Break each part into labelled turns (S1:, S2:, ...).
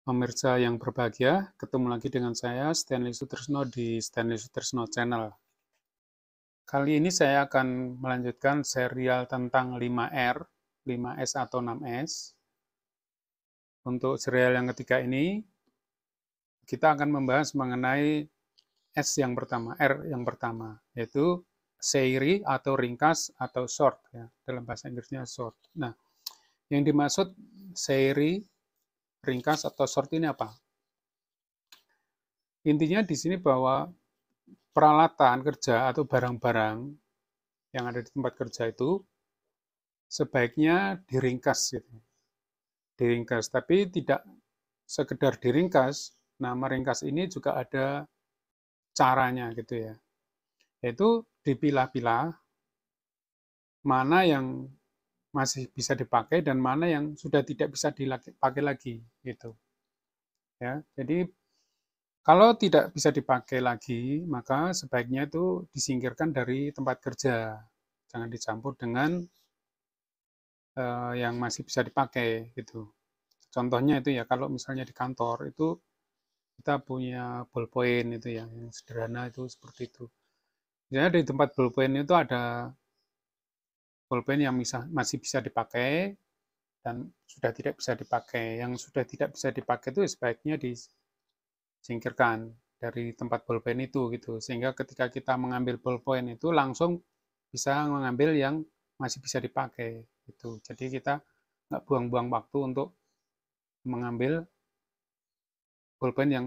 S1: Pemirsa yang berbahagia, ketemu lagi dengan saya Stanley Sutrisno di Stanley Sutrisno Channel. Kali ini saya akan melanjutkan serial tentang 5R, 5S atau 6S. Untuk serial yang ketiga ini, kita akan membahas mengenai S yang pertama, R yang pertama, yaitu seri atau ringkas atau short ya, dalam bahasa Inggrisnya short. Nah, yang dimaksud seri ringkas atau short ini apa? Intinya di sini bahwa peralatan kerja atau barang-barang yang ada di tempat kerja itu sebaiknya diringkas gitu. Diringkas, tapi tidak sekedar diringkas. Nah, meringkas ini juga ada caranya gitu ya. Yaitu dipilah-pilah mana yang masih bisa dipakai dan mana yang sudah tidak bisa dipakai lagi gitu ya jadi kalau tidak bisa dipakai lagi maka sebaiknya itu disingkirkan dari tempat kerja jangan dicampur dengan uh, yang masih bisa dipakai gitu contohnya itu ya kalau misalnya di kantor itu kita punya ballpoint itu ya yang sederhana itu seperti itu misalnya di tempat ballpoint itu ada ballpoint yang bisa, masih bisa dipakai dan sudah tidak bisa dipakai. Yang sudah tidak bisa dipakai itu ya sebaiknya disingkirkan dari tempat bolpen itu gitu. Sehingga ketika kita mengambil bolpen itu langsung bisa mengambil yang masih bisa dipakai gitu. Jadi kita nggak buang-buang waktu untuk mengambil bolpen yang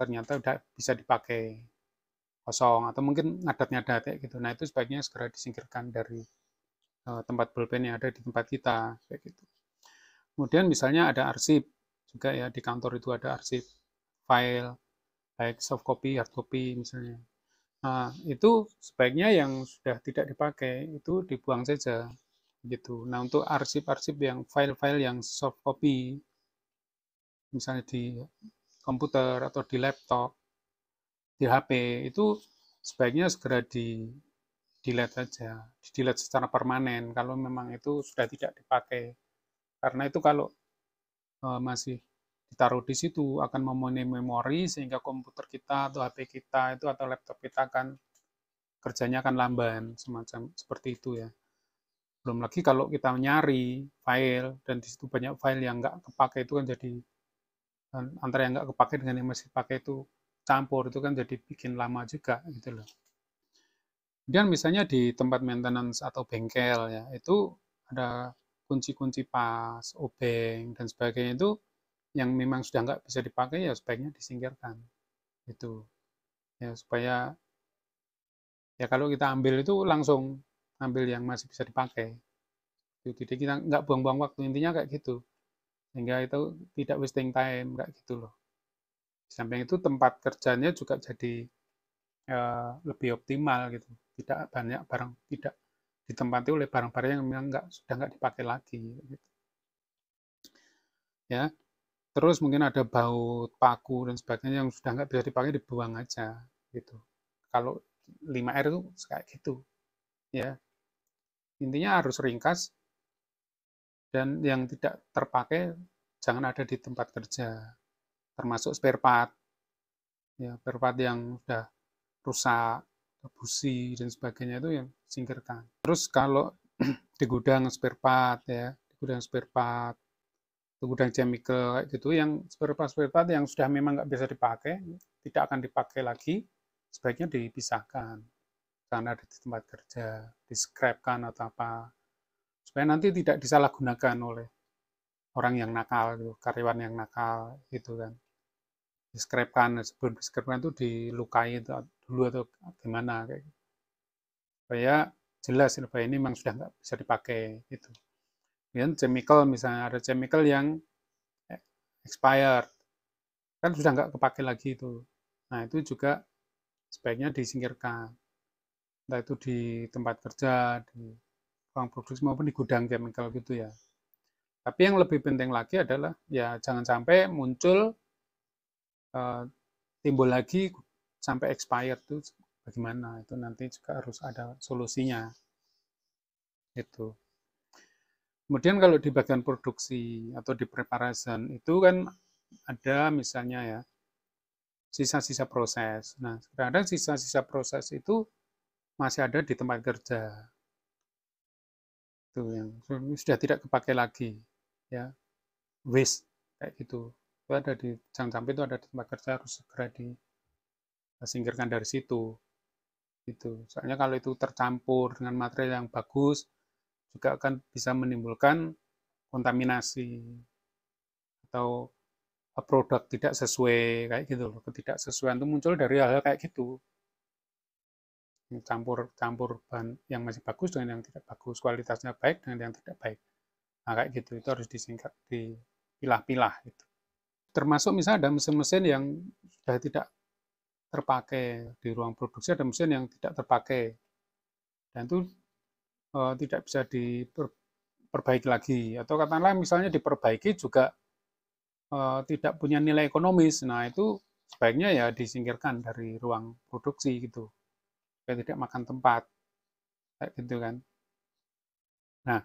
S1: ternyata udah bisa dipakai kosong atau mungkin ngadat-ngadat ya gitu. Nah itu sebaiknya segera disingkirkan dari eh, tempat bolpen yang ada di tempat kita kayak gitu. Kemudian misalnya ada arsip juga ya di kantor itu ada arsip file baik soft copy, hard copy misalnya. Nah, itu sebaiknya yang sudah tidak dipakai itu dibuang saja gitu. Nah, untuk arsip-arsip yang file-file yang soft copy misalnya di komputer atau di laptop, di HP itu sebaiknya segera di delete saja, di delete secara permanen kalau memang itu sudah tidak dipakai. Karena itu kalau eh, masih ditaruh di situ akan memenuhi memori sehingga komputer kita atau HP kita itu atau laptop kita akan kerjanya akan lamban semacam seperti itu ya. Belum lagi kalau kita nyari file dan di situ banyak file yang nggak kepake itu kan jadi antara yang nggak kepake dengan yang masih pakai itu campur itu kan jadi bikin lama juga gitu loh. Kemudian misalnya di tempat maintenance atau bengkel ya itu ada kunci-kunci pas, obeng, dan sebagainya itu yang memang sudah nggak bisa dipakai ya sebaiknya disingkirkan. Itu. Ya, supaya ya kalau kita ambil itu langsung ambil yang masih bisa dipakai. Jadi kita nggak buang-buang waktu intinya kayak gitu. Sehingga itu tidak wasting time kayak gitu loh. samping itu tempat kerjanya juga jadi uh, lebih optimal gitu. Tidak banyak barang, tidak ditempati oleh barang-barang yang memang nggak sudah nggak dipakai lagi gitu. ya terus mungkin ada baut paku dan sebagainya yang sudah nggak bisa dipakai dibuang aja gitu kalau 5R itu kayak gitu ya intinya harus ringkas dan yang tidak terpakai jangan ada di tempat kerja termasuk spare part ya spare part yang sudah rusak busi dan sebagainya itu yang singkirkan. Terus kalau di gudang spare part ya, di gudang spare part, di gudang chemical itu gitu yang spare part spare part yang sudah memang nggak bisa dipakai, tidak akan dipakai lagi, sebaiknya dipisahkan karena ada di tempat kerja, di scrapkan atau apa supaya nanti tidak disalahgunakan oleh orang yang nakal gitu, karyawan yang nakal gitu kan diskrepkan sebelum diskrepkan itu dilukai itu dulu atau gimana kayak gitu. supaya jelas ini ini memang sudah nggak bisa dipakai itu kemudian chemical misalnya ada chemical yang expired kan sudah nggak kepake lagi itu nah itu juga sebaiknya disingkirkan entah itu di tempat kerja di ruang produksi maupun di gudang chemical gitu ya tapi yang lebih penting lagi adalah ya jangan sampai muncul uh, timbul lagi sampai expired tuh bagaimana itu nanti juga harus ada solusinya itu kemudian kalau di bagian produksi atau di preparation itu kan ada misalnya ya sisa-sisa proses nah kadang sisa-sisa proses itu masih ada di tempat kerja itu yang sudah tidak kepake lagi ya waste kayak gitu itu ada di jangan sampai itu ada di tempat kerja harus segera disingkirkan eh, dari situ itu soalnya kalau itu tercampur dengan material yang bagus juga akan bisa menimbulkan kontaminasi atau eh, produk tidak sesuai kayak gitu loh ketidaksesuaian itu muncul dari hal-hal kayak gitu campur campur bahan yang masih bagus dengan yang tidak bagus kualitasnya baik dengan yang tidak baik nah kayak gitu itu harus disingkat dipilah-pilah gitu termasuk misalnya ada mesin-mesin yang sudah tidak terpakai di ruang produksi ada mesin yang tidak terpakai dan itu e, tidak bisa diperbaiki lagi atau katakanlah misalnya diperbaiki juga e, tidak punya nilai ekonomis nah itu sebaiknya ya disingkirkan dari ruang produksi gitu supaya tidak makan tempat kayak gitu kan nah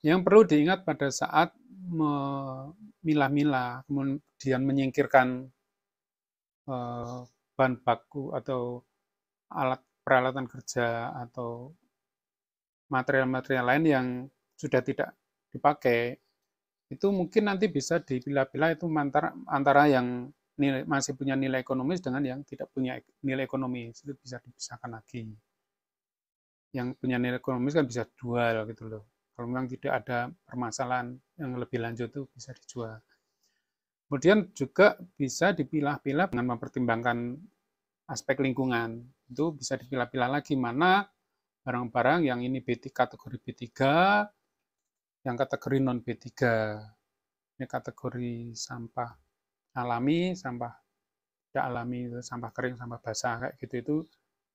S1: yang perlu diingat pada saat memilah-milah, kemudian menyingkirkan eh, bahan baku atau alat peralatan kerja atau material-material lain yang sudah tidak dipakai itu mungkin nanti bisa dipilah-pilah itu antara, antara yang nilai, masih punya nilai ekonomis dengan yang tidak punya nilai ekonomis itu bisa dipisahkan lagi yang punya nilai ekonomis kan bisa dual gitu loh kalau memang tidak ada permasalahan yang lebih lanjut itu bisa dijual. Kemudian juga bisa dipilah-pilah dengan mempertimbangkan aspek lingkungan. Itu bisa dipilah-pilah lagi mana barang-barang yang ini B3, kategori B3, yang kategori non B3. Ini kategori sampah alami, sampah tidak alami, sampah kering, sampah basah kayak gitu itu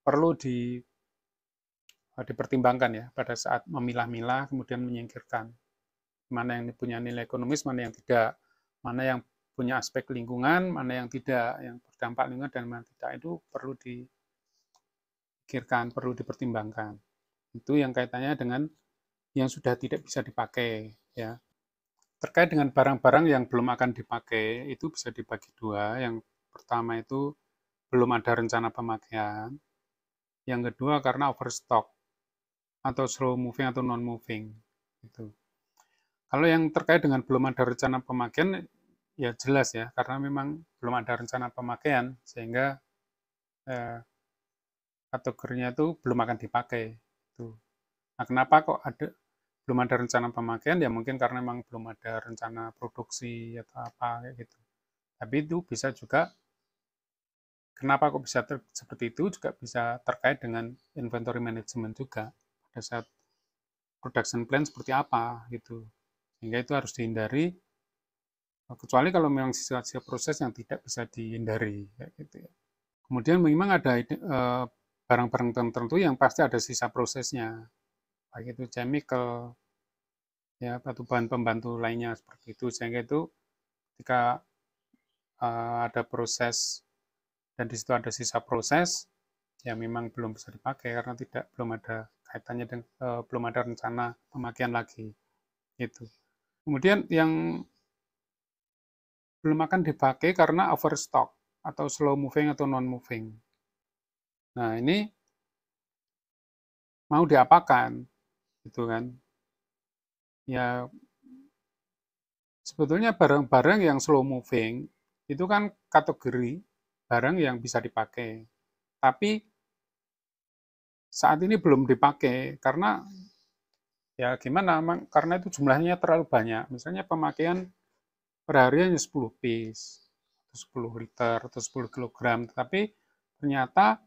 S1: perlu di Eh, dipertimbangkan ya pada saat memilah-milah kemudian menyingkirkan mana yang punya nilai ekonomis, mana yang tidak, mana yang punya aspek lingkungan, mana yang tidak, yang berdampak lingkungan dan mana yang tidak itu perlu dipikirkan, perlu dipertimbangkan. Itu yang kaitannya dengan yang sudah tidak bisa dipakai ya. Terkait dengan barang-barang yang belum akan dipakai itu bisa dibagi dua. Yang pertama itu belum ada rencana pemakaian. Yang kedua karena overstock atau slow moving atau non moving itu kalau yang terkait dengan belum ada rencana pemakaian ya jelas ya karena memang belum ada rencana pemakaian sehingga eh, kategorinya itu belum akan dipakai itu nah kenapa kok ada belum ada rencana pemakaian ya mungkin karena memang belum ada rencana produksi atau apa kayak gitu tapi itu bisa juga kenapa kok bisa seperti itu juga bisa terkait dengan inventory management juga pada saat production plan seperti apa gitu sehingga itu harus dihindari kecuali kalau memang sisa-sisa proses yang tidak bisa dihindari ya, gitu ya. kemudian memang ada eh, barang-barang tertentu yang pasti ada sisa prosesnya baik itu chemical ya atau bahan pembantu lainnya seperti itu sehingga itu ketika uh, ada proses dan di situ ada sisa proses yang memang belum bisa dipakai karena tidak belum ada kaitannya dengan e, eh, belum ada rencana pemakaian lagi itu kemudian yang belum akan dipakai karena overstock atau slow moving atau non moving nah ini mau diapakan gitu kan ya sebetulnya barang-barang yang slow moving itu kan kategori barang yang bisa dipakai tapi saat ini belum dipakai karena ya gimana karena itu jumlahnya terlalu banyak misalnya pemakaian hanya 10 piece 10 liter atau 10 kg tapi ternyata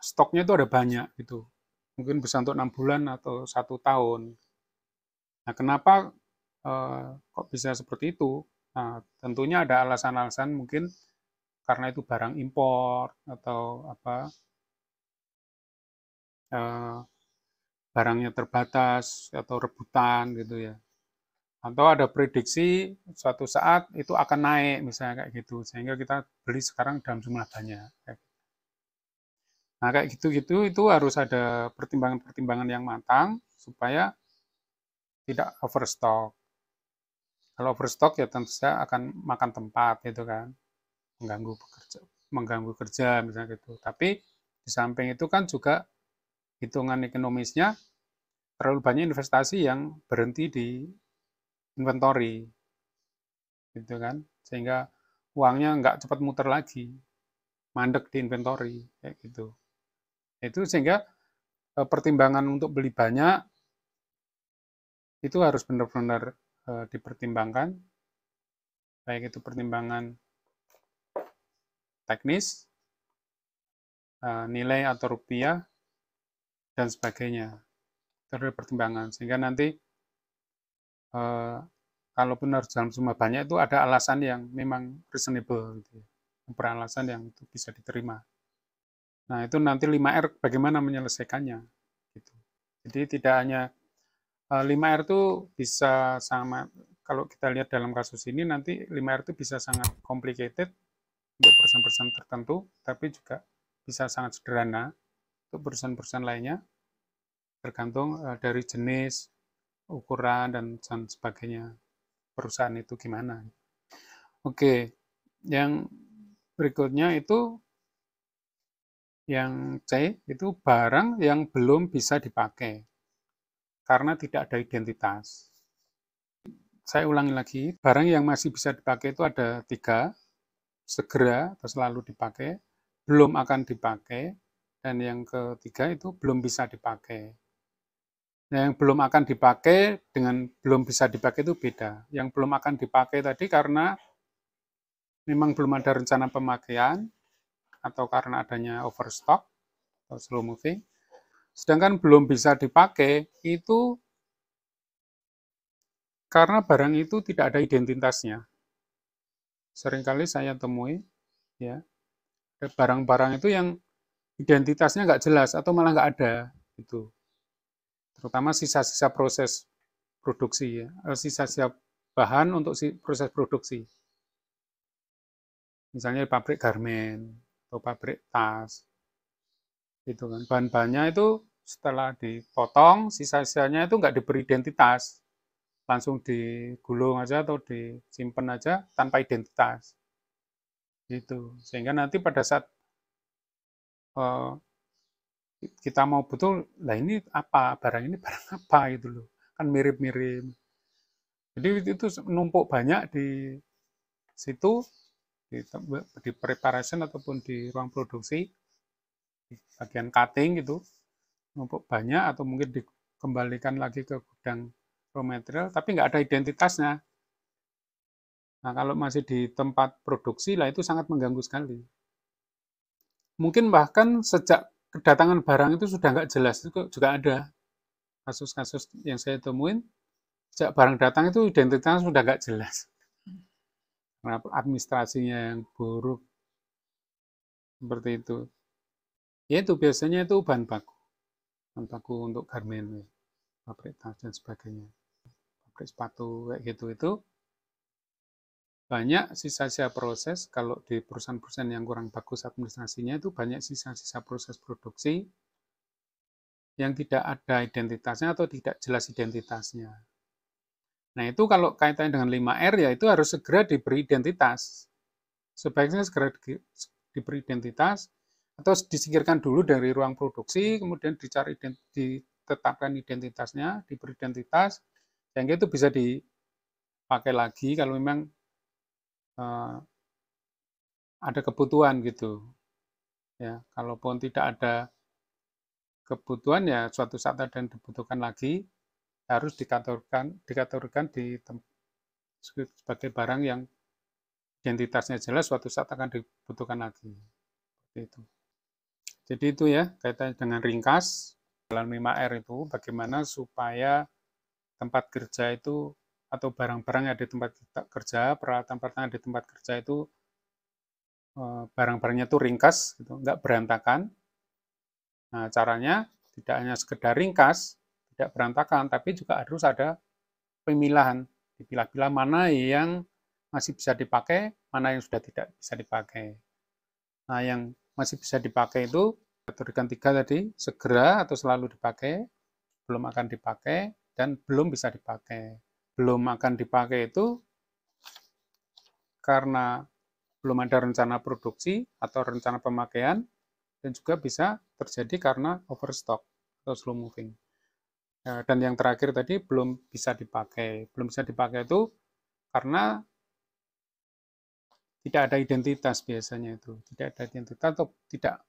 S1: stoknya itu ada banyak gitu mungkin bisa untuk enam bulan atau satu tahun nah kenapa eh, kok bisa seperti itu nah tentunya ada alasan-alasan mungkin karena itu barang impor atau apa Eh, barangnya terbatas atau rebutan gitu ya. Atau ada prediksi suatu saat itu akan naik misalnya kayak gitu sehingga kita beli sekarang dalam jumlah banyak. Gitu. Nah kayak gitu-gitu itu harus ada pertimbangan-pertimbangan yang matang supaya tidak overstock. Kalau overstock ya tentu saja akan makan tempat gitu kan, mengganggu pekerja, mengganggu kerja misalnya gitu. Tapi di samping itu kan juga hitungan ekonomisnya terlalu banyak investasi yang berhenti di inventory gitu kan sehingga uangnya nggak cepat muter lagi mandek di inventory kayak gitu itu sehingga eh, pertimbangan untuk beli banyak itu harus benar-benar eh, dipertimbangkan baik itu pertimbangan teknis eh, nilai atau rupiah dan sebagainya terus pertimbangan sehingga nanti eh, kalau kalaupun harus dalam jumlah banyak itu ada alasan yang memang reasonable gitu ya. yang itu bisa diterima nah itu nanti 5R bagaimana menyelesaikannya gitu jadi tidak hanya eh, 5R itu bisa sama kalau kita lihat dalam kasus ini nanti 5R itu bisa sangat complicated untuk persen-persen tertentu tapi juga bisa sangat sederhana untuk perusahaan-perusahaan lainnya tergantung uh, dari jenis, ukuran dan dan sebagainya perusahaan itu gimana. Oke, yang berikutnya itu yang C itu barang yang belum bisa dipakai karena tidak ada identitas. Saya ulangi lagi, barang yang masih bisa dipakai itu ada tiga, segera atau selalu dipakai, belum akan dipakai, dan yang ketiga itu belum bisa dipakai. Nah, yang belum akan dipakai dengan belum bisa dipakai itu beda. Yang belum akan dipakai tadi karena memang belum ada rencana pemakaian atau karena adanya overstock atau slow moving. Sedangkan belum bisa dipakai itu karena barang itu tidak ada identitasnya. Seringkali saya temui ya barang-barang itu yang identitasnya nggak jelas atau malah nggak ada itu terutama sisa-sisa proses produksi ya eh, sisa-sisa bahan untuk si proses produksi misalnya pabrik garmen atau pabrik tas gitu kan bahan-bahannya itu setelah dipotong sisa-sisanya itu nggak diberi identitas langsung digulung aja atau disimpan aja tanpa identitas itu sehingga nanti pada saat Eh, kita mau betul lah ini apa barang ini barang apa itu loh kan mirip-mirip jadi itu numpuk banyak di situ di, di preparation ataupun di ruang produksi di bagian cutting gitu numpuk banyak atau mungkin dikembalikan lagi ke gudang raw material tapi nggak ada identitasnya nah kalau masih di tempat produksi lah itu sangat mengganggu sekali mungkin bahkan sejak kedatangan barang itu sudah nggak jelas itu juga ada kasus-kasus yang saya temuin sejak barang datang itu identitasnya sudah nggak jelas karena administrasinya yang buruk seperti itu ya itu biasanya itu bahan baku bahan baku untuk garmen pabrik tas dan sebagainya pabrik sepatu kayak gitu itu banyak sisa-sisa proses kalau di perusahaan-perusahaan yang kurang bagus administrasinya itu banyak sisa-sisa proses produksi yang tidak ada identitasnya atau tidak jelas identitasnya. Nah itu kalau kaitannya dengan 5R ya itu harus segera diberi identitas. Sebaiknya segera diberi identitas atau disingkirkan dulu dari ruang produksi, kemudian dicari ditetapkan identitasnya, diberi identitas, yang itu bisa dipakai lagi kalau memang Eh, ada kebutuhan gitu. Ya, kalaupun tidak ada kebutuhan ya suatu saat ada yang dibutuhkan lagi harus dikategorikan dikategorikan di sebagai barang yang identitasnya jelas suatu saat akan dibutuhkan lagi. itu. Jadi itu ya kaitannya dengan ringkas dalam 5R itu bagaimana supaya tempat kerja itu atau barang-barang yang ada di tempat kerja, peralatan-peralatan di tempat kerja itu eh, barang-barangnya itu ringkas, gitu, nggak berantakan. Nah, caranya tidak hanya sekedar ringkas, tidak berantakan, tapi juga harus ada pemilahan. Dipilah-pilah mana yang masih bisa dipakai, mana yang sudah tidak bisa dipakai. Nah, yang masih bisa dipakai itu aturkan tiga tadi, segera atau selalu dipakai, belum akan dipakai, dan belum bisa dipakai belum akan dipakai itu karena belum ada rencana produksi atau rencana pemakaian dan juga bisa terjadi karena overstock atau slow moving. Ya, dan yang terakhir tadi belum bisa dipakai. Belum bisa dipakai itu karena tidak ada identitas biasanya itu. Tidak ada identitas atau tidak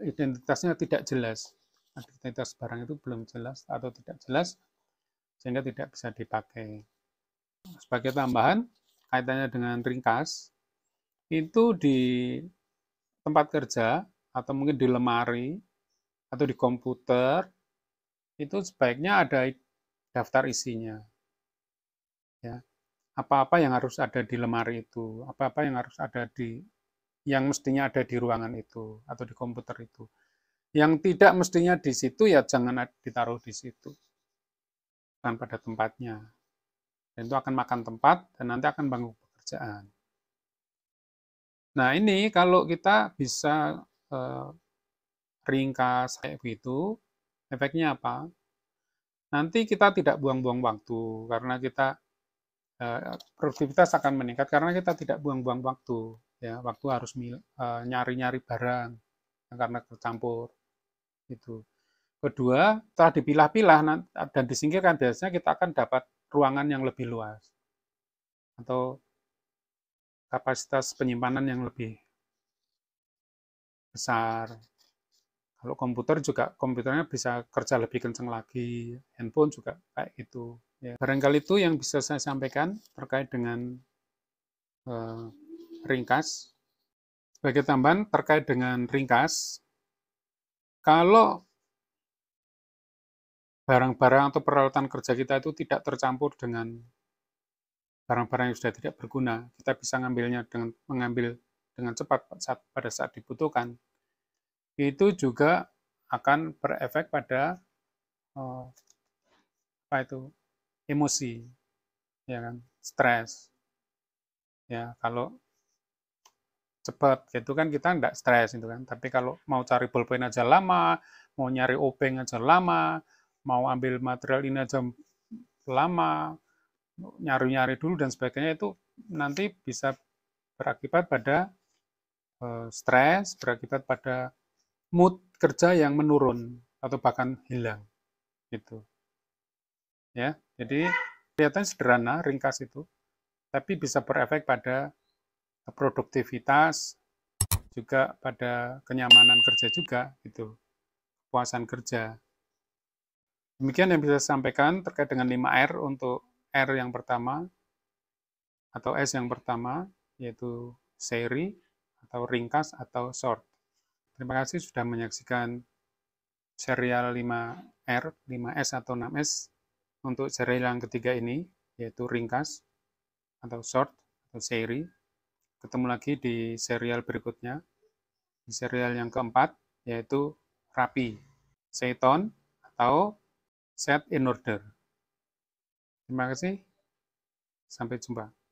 S1: identitasnya tidak jelas. Identitas barang itu belum jelas atau tidak jelas sehingga tidak bisa dipakai. Sebagai tambahan, kaitannya dengan ringkas, itu di tempat kerja atau mungkin di lemari atau di komputer itu sebaiknya ada daftar isinya. Ya. Apa-apa yang harus ada di lemari itu, apa-apa yang harus ada di yang mestinya ada di ruangan itu atau di komputer itu. Yang tidak mestinya di situ ya jangan ditaruh di situ bukan pada tempatnya. Dan itu akan makan tempat dan nanti akan bangun pekerjaan. Nah ini kalau kita bisa eh, ringkas kayak begitu, efeknya apa? Nanti kita tidak buang-buang waktu karena kita eh, produktivitas akan meningkat karena kita tidak buang-buang waktu. Ya, waktu harus eh, nyari-nyari barang karena tercampur itu. Kedua, telah dipilah-pilah dan disingkirkan, biasanya kita akan dapat ruangan yang lebih luas atau kapasitas penyimpanan yang lebih besar. Kalau komputer juga komputernya bisa kerja lebih kenceng lagi, handphone juga kayak gitu. Ya, barangkali itu yang bisa saya sampaikan terkait dengan eh, ringkas. Sebagai tambahan terkait dengan ringkas, kalau barang-barang atau peralatan kerja kita itu tidak tercampur dengan barang-barang yang sudah tidak berguna. Kita bisa ngambilnya dengan mengambil dengan cepat pada saat dibutuhkan. Itu juga akan berefek pada eh, apa itu emosi, ya kan, stres. Ya kalau cepat gitu kan kita tidak stres itu kan. Tapi kalau mau cari bolpen aja lama, mau nyari openg aja lama, mau ambil material ini aja lama, nyari-nyari dulu dan sebagainya itu nanti bisa berakibat pada eh, stres, berakibat pada mood kerja yang menurun atau bahkan hilang. Gitu. Ya, jadi kelihatan sederhana ringkas itu, tapi bisa berefek pada produktivitas juga pada kenyamanan kerja juga gitu. Kepuasan kerja Demikian yang bisa saya sampaikan terkait dengan 5R untuk R yang pertama atau S yang pertama yaitu seri atau ringkas atau short. Terima kasih sudah menyaksikan serial 5R, 5S atau 6S untuk serial yang ketiga ini yaitu ringkas atau short atau seri. Ketemu lagi di serial berikutnya, di serial yang keempat yaitu rapi, seiton atau set in order. Terima kasih. Sampai jumpa.